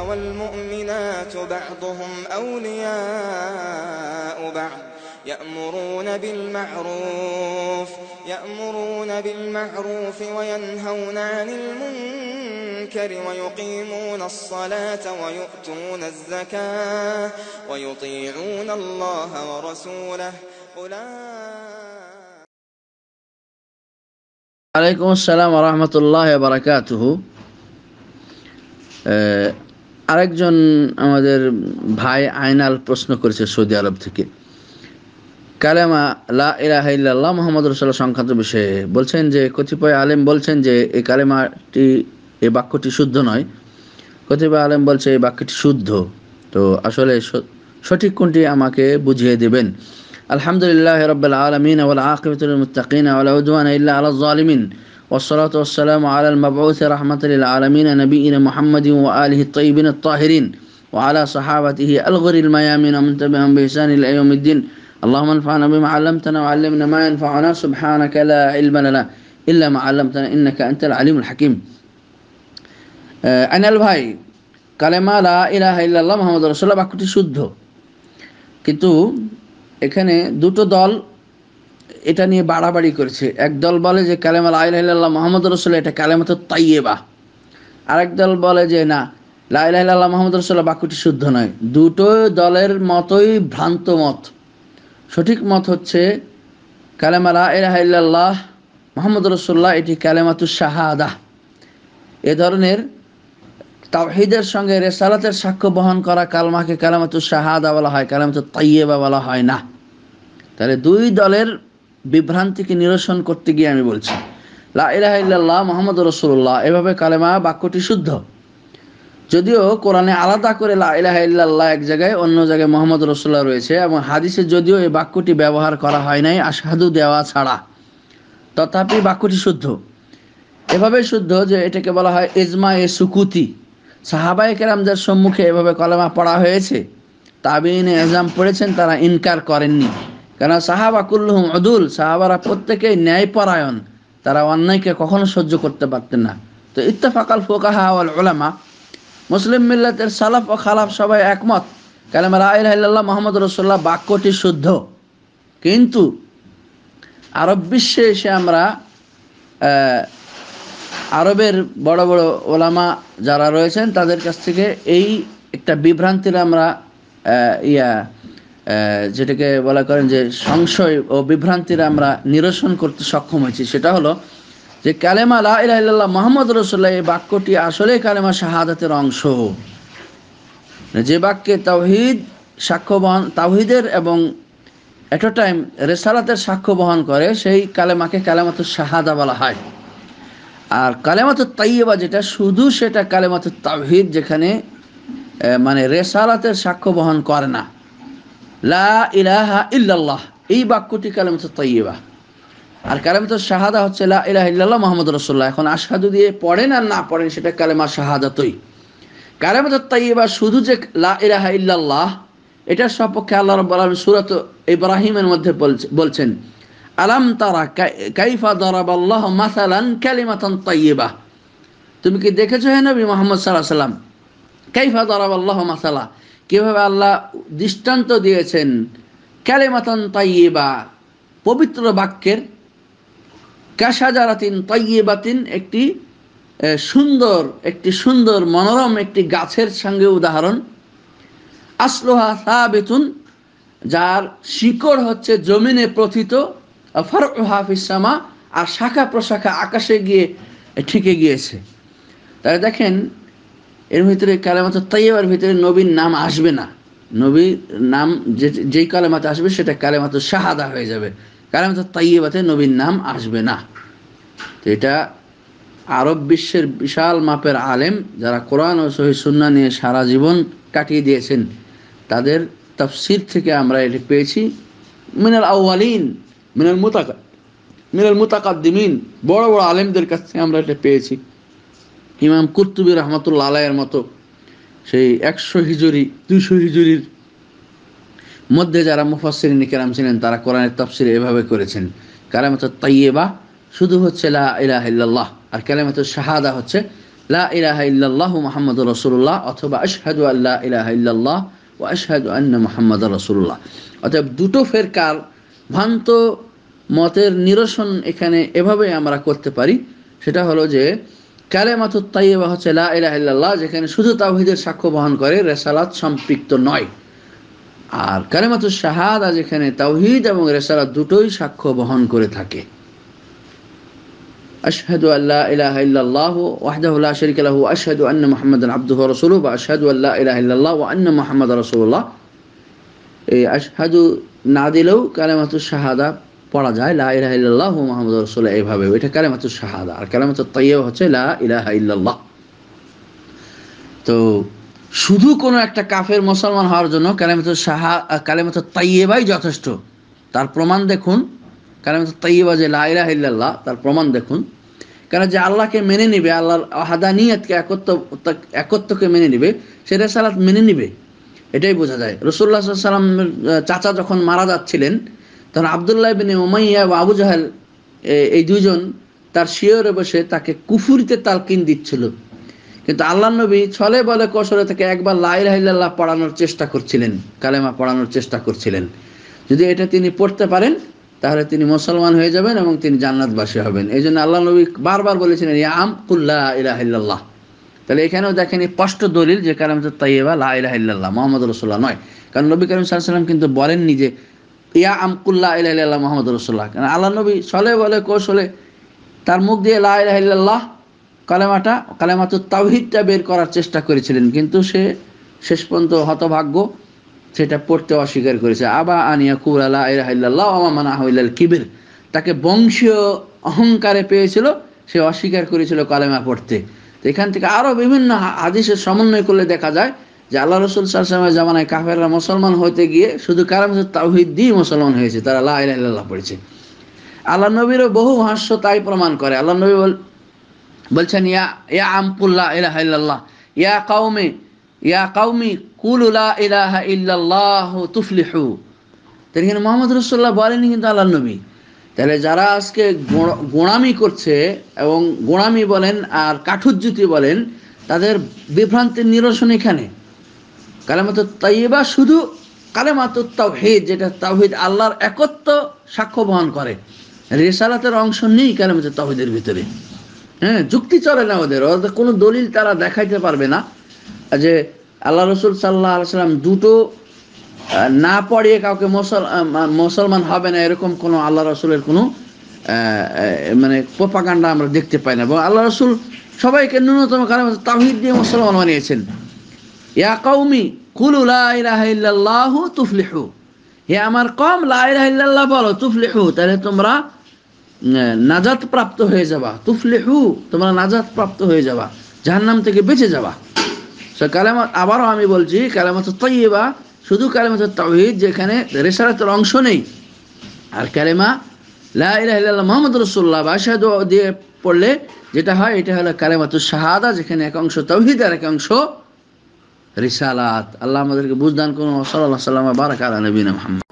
والمؤمنات بعضهم أولياء بعض يأمرون بالمعروف يأمرون بالمعروف وينهون عن المنكر ويقيمون الصلاة ويؤتون الزكاة ويطيعون الله ورسوله أولئك عليكم السلام ورحمة الله وبركاته آه، আরেকজন আমাদের ভাই আয়নাল প্রশ্ন করেছে সৌদি আরব থেকে কালেমা লা ইলাহাইল্লাহ মোহাম্মদ রসুল্লাহ সংক্রান্ত বিষয়ে বলছেন যে কতিপয় আলেম বলছেন যে এই কালেমাটি এই বাক্যটি শুদ্ধ নয় কতিপয় আলেম বলছে এই বাক্যটি শুদ্ধ তো আসলে সঠিক কোনটি আমাকে বুঝিয়ে দেবেন আলহামদুলিল্লাহ রব্বাল আলমিন আল আকিবতুল মুতাকিন আলাউদ্দান ইল্লা আল্লাহ আলমিন والصلاة والسلام على المبعوث رحمة للعالمين نبينا محمد وآله الطيبين الطاهرين وعلى صحابته الغر الميامين من تبعهم بإحسان إلى يوم الدين اللهم انفعنا بما علمتنا وعلمنا ما ينفعنا سبحانك لا علم لنا إلا ما علمتنا إنك أنت العليم الحكيم أنا আইনাল ভাই কালেমা লা ইলাহা ইল্লাল্লাহ মোহাম্মদ রাসূলুল্লাহ বাক্যটি শুদ্ধ কিন্তু এখানে দুটো দল এটা নিয়ে বাড়াবাড়ি করেছে একদল বলে যে কালেমাল আইলাহ মোহাম্মদ রসুল এটা কালেমাত তাইয়েবা আরেক দল বলে যে না লাইলাহ মোহাম্মদ রসুল্লাহ বাক্যটি শুদ্ধ নয় দুটো দলের মতোই ভ্রান্ত মত সঠিক মত হচ্ছে কালেমা লাহ মোহাম্মদ রসুল্লাহ এটি কালেমাতু শাহাদা এ ধরনের তাহিদের সঙ্গে রেসালাতের সাক্ষ্য বহন করা কালমাকে কালামাতু শাহাদা বলা হয় কালামাতু তাইয়েবা বলা হয় না তাহলে দুই দলের বিভ্রান্তিকে নিরসন করতে গিয়ে আমি বলছি লা ইলাহা ইল্লাল্লাহ মোহাম্মদ রসুল্লাহ এভাবে কালেমা বাক্যটি শুদ্ধ যদিও কোরআনে আলাদা করে লা ইলাহা ইল্লাল্লাহ এক জায়গায় অন্য জায়গায় মোহাম্মদ রসুল্লাহ রয়েছে এবং হাদিসে যদিও এই বাক্যটি ব্যবহার করা হয় নাই আসাদু দেওয়া ছাড়া তথাপি বাক্যটি শুদ্ধ এভাবে শুদ্ধ যে এটাকে বলা হয় এজমা এ সুকুতি সাহাবাই যার সম্মুখে এভাবে কলেমা পড়া হয়েছে তাবিন এজাম পড়েছেন তারা ইনকার করেননি কেন সাহাবা কুল্লুহম অদুল সাহাবারা প্রত্যেকেই ন্যায়পরায়ণ তারা অন্যায়কে কখনো সহ্য করতে পারতেন না তো ইত্তেফাকাল ফোকাহা ওলামা মুসলিম মিল্লাতের সালাফ ও খালাফ সবাই একমত কালাম রাহ মোহাম্মদ রসোল্লাহ বাক্যটি শুদ্ধ কিন্তু আরব বিশ্বে এসে আমরা আরবের বড় বড় ওলামা যারা রয়েছেন তাদের কাছ থেকে এই একটা বিভ্রান্তির আমরা ইয়া যেটাকে বলা করেন যে সংশয় ও বিভ্রান্তির আমরা নিরসন করতে সক্ষম হয়েছি সেটা হলো যে কালেমা লাহ মোহাম্মদ রসুল্লাহ এই বাক্যটি আসলে কালেমা শাহাদাতের অংশ যে বাক্যে তাওহিদ সাক্ষ্য বহন তাওহিদের এবং এট টাইম রেসালাতের সাক্ষ্য বহন করে সেই কালেমাকে কালেমাত শাহাদা বলা হয় আর কালেমাত তাইয়েবা যেটা শুধু সেটা কালেমাত তাহিদ যেখানে মানে রেসালাতের সাক্ষ্য বহন করে না লা ইলাহা ইল্লাল্লাহ এই বাক্যটি কালামত তৈবা আর কালামত শাহাদা হচ্ছে লা ইলাহা ইল্লাল্লাহ মোহাম্মদ রসোল্লাহ এখন আশহাদু দিয়ে পড়েন আর না পড়েন সেটা কালেমা শাহাদাতই কালামত তৈবা শুধু যে লা ইলাহা ইল্লাল্লাহ এটার সপক্ষে আল্লাহ রব্বুল আলম সুরাত ইব্রাহিমের মধ্যে বলছেন আলাম তারা কাইফা দরাবাল্লাহ মাসালান কালিমাতান তৈবা তুমি কি দেখেছো হে নবী মোহাম্মদ সাল্লাহ সাল্লাম কাইফা দরাবাল্লাহ মাসালা কিভাবে আল্লাহ দৃষ্টান্ত দিয়েছেন ক্যালেমাতন তাইয়েবা পবিত্র বাক্যের ক্যাশাজারাতিন তাইয়েবাতিন একটি সুন্দর একটি সুন্দর মনোরম একটি গাছের সঙ্গে উদাহরণ আসলোহা বেতুন যার শিকড় হচ্ছে জমিনে প্রথিত ফরক হাফিসামা আর শাখা প্রশাখা আকাশে গিয়ে ঠেকে গিয়েছে তাই দেখেন এর ভিতরে কালেমাত তাইয়াবার ভিতরে নবীর নাম আসবে না নবীর নাম যে যেই কালেমাতে আসবে সেটা কালেমাত শাহাদা হয়ে যাবে কালেমাত তাইয়াবাতে নবীর নাম আসবে না তো এটা আরব বিশ্বের বিশাল মাপের আলেম যারা কোরআন ও সহি সুন্না নিয়ে সারা জীবন কাটিয়ে দিয়েছেন তাদের তফসির থেকে আমরা এটি পেয়েছি মিনাল আউয়ালিন মিনাল মুতাকা মিনাল মুতাকাদ্দিমিন বড় বড় আলেমদের কাছ থেকে আমরা এটা পেয়েছি ইমাম কর্তুবী রহমাতুল্লা আলায়ের মতো সেই একশো হিজুরি দুইশো হিজুরির মধ্যে যারা মুফাসির কেরাম ছিলেন তারা কোরআনের তফসির এভাবে করেছেন কালামত তাইয়েবা শুধু হচ্ছে লা ইলাহ ইল্লাল্লাহ আর কালামত শাহাদা হচ্ছে লা ইলাহ ইল্লাল্লাহ মোহাম্মদ রসুল্লাহ অথবা আশহাদু আল্লাহ ইলাহ ইল্লাল্লাহ ও আশহাদু আন্না মোহাম্মদ রসুল্লাহ অতএব দুটো ফেরকার ভ্রান্ত মতের নিরসন এখানে এভাবে আমরা করতে পারি সেটা হলো যে কালেমাতুত তাইবা হচ্ছে লা ইলাহিল্লাহ যেখানে শুধু তাওহিদের সাক্ষ্য বহন করে রেসালাত সম্পৃক্ত নয় আর কালেমাতুল শাহাদা যেখানে তাওহিদ এবং রেসালাত দুটোই সাক্ষ্য বহন করে থাকে আশহাদু আল্লাহ ইলাহ ইল্লাল্লাহ ওয়াহদাহু লা শারীকা লাহু আশহাদু আন্না মুহাম্মাদান আবদুহু ওয়া রাসূলুহু বা আশহাদু আল্লাহ ইলাহ ইল্লাল্লাহ ওয়া আন্না মুহাম্মাদার রাসূলুল্লাহ এই আশহাদু না দিলেও কালেমাতুল শাহাদা পড়া যায় লা ইলাহা ইল্লাল্লাহ মুহাম্মাদুর রাসূলুল্লাহ এইভাবে এটা কালেমাতুস শাহাদা আর কালেমাতুত তাইয়্যিবা হচ্ছে লা ইলাহা ইল্লাল্লাহ তো শুধু কোনো একটা কাফের মুসলমান হওয়ার জন্য কালেমাতুল শাহা কালেমাতুল তাইয়েবাই যথেষ্ট তার প্রমাণ দেখুন কালেমাতুল তাইয়েবা যে লা ইলাহা ইল্লাল্লাহ তার প্রমাণ দেখুন কারণ যে আল্লাহকে মেনে নিবে আল্লাহর আহাদানিয়াতকে একত্ব একত্বকে মেনে নিবে সেটা সালাত মেনে নিবে এটাই বোঝা যায় রসুল্লাহ সাল্লামের চাচা যখন মারা যাচ্ছিলেন তখন আবদুল্লাহ বিন ওমাইয়া বা আবু জাহেল এই দুজন তার শিয়রে বসে তাকে কুফুরিতে তালকিন দিচ্ছিল কিন্তু আল্লাহ নবী ছলে বলে কসরে তাকে একবার লাই রাহিল্লাহ পড়ানোর চেষ্টা করছিলেন কালেমা পড়ানোর চেষ্টা করছিলেন যদি এটা তিনি পড়তে পারেন তাহলে তিনি মুসলমান হয়ে যাবেন এবং তিনি জান্নাতবাসী হবেন এই জন্য আল্লাহ নবী বারবার বলেছিলেন ইয়া আমকুল্লাহ ইলাহিল্লাহ তাহলে এখানেও দেখেন স্পষ্ট দলিল যে কারণ তাইয়েবা লাহ মোহাম্মদ রসোল্লাহ নয় কারণ নবী করিম সাল্লাম কিন্তু বলেননি যে ইয়া আমকুল্লা ইলাহ মোহাম্মদ রসুল্লাহ কেন আল্লাহ নবী সলে বলে কৌশলে তার মুখ দিয়ে লাহ ইলাহ কালেমাটা কালেমাত তাওহিদটা বের করার চেষ্টা করেছিলেন কিন্তু সে শেষ পর্যন্ত হতভাগ্য সেটা পড়তে অস্বীকার করেছে আবা আনিয়া কুর আল্লাহ ইলাহ আমানাহুল কিবির তাকে বংশীয় অহংকারে পেয়েছিল সে অস্বীকার করেছিল কালেমা পড়তে তো এখান থেকে আরও বিভিন্ন আদেশের সমন্বয় করলে দেখা যায় যে আল্লাহ রসুল সাল্লামের জামানায় কাফেররা মুসলমান হতে গিয়ে শুধু কারণ তাহিদ দিয়ে মুসলমান হয়েছে তারা লাহ আল্লাহ পড়েছে আল্লাহ নবীরও বহু হাস্য তাই প্রমাণ করে আল্লাহ নবী বলছেন ইয়া ইয়া আমকুল্লাহ ইলাহ ইল্লাল্লাহ ইয়া কাউমে ইয়া কাউমি কুলুলা ইলাহা ইল্লাল্লাহ তুফলিহু তাই এখানে মোহাম্মদ রসুল্লাহ বলেনি কিন্তু আল্লাহ নবী তাহলে যারা আজকে গোড়ামি করছে এবং গোড়ামি বলেন আর কাঠুজ্যুতি বলেন তাদের বিভ্রান্তির নিরসন এখানে কালেমাত তাইবা শুধু কালেমাত তাওহিদ যেটা তাহিদ আল্লাহর একত্ব সাক্ষ্য বহন করে রেসালাতের অংশ নেই কালেমাত তাহিদের ভিতরে হ্যাঁ যুক্তি চলে না ওদের ওদের কোনো দলিল তারা দেখাইতে পারবে না যে আল্লাহ রসুল সাল্লাহ সাল্লাম দুটো না পড়িয়ে কাউকে মুসলমান হবে না এরকম কোনো আল্লাহ রসুলের কোনো মানে পোপাকাণ্ডা আমরা দেখতে পাই না এবং আল্লাহ রসুল সবাইকে ন্যূনতম কারণ তাহিদ দিয়ে মুসলমান বানিয়েছেন ইয়া কৌমি কুলু লাহ তুফলিহু হে আমার কম লাহ বলো তুফলিহু তাহলে তোমরা নাজাত প্রাপ্ত হয়ে যাবা তুফলিহু তোমরা নাজাত প্রাপ্ত হয়ে যাবা জাহান্নাম থেকে বেঁচে যাবা সো কালামত আবারও আমি বলছি কালামত তৈবা শুধু কালেমাত তাহিদ যেখানে রেসারাতের অংশ নেই আর কালেমা লাহ মোহাম্মদ রসুল্লাহ বাসাদ দিয়ে পড়লে যেটা হয় এটা হলো কালেমাতুর শাহাদা যেখানে এক অংশ তৌহিদ আর এক অংশ রিসালাত আল্লাহ আমাদেরকে বুঝদান করুন সাল্লাহ সাল্লাম বারাক আলা নবীন মোহাম্মদ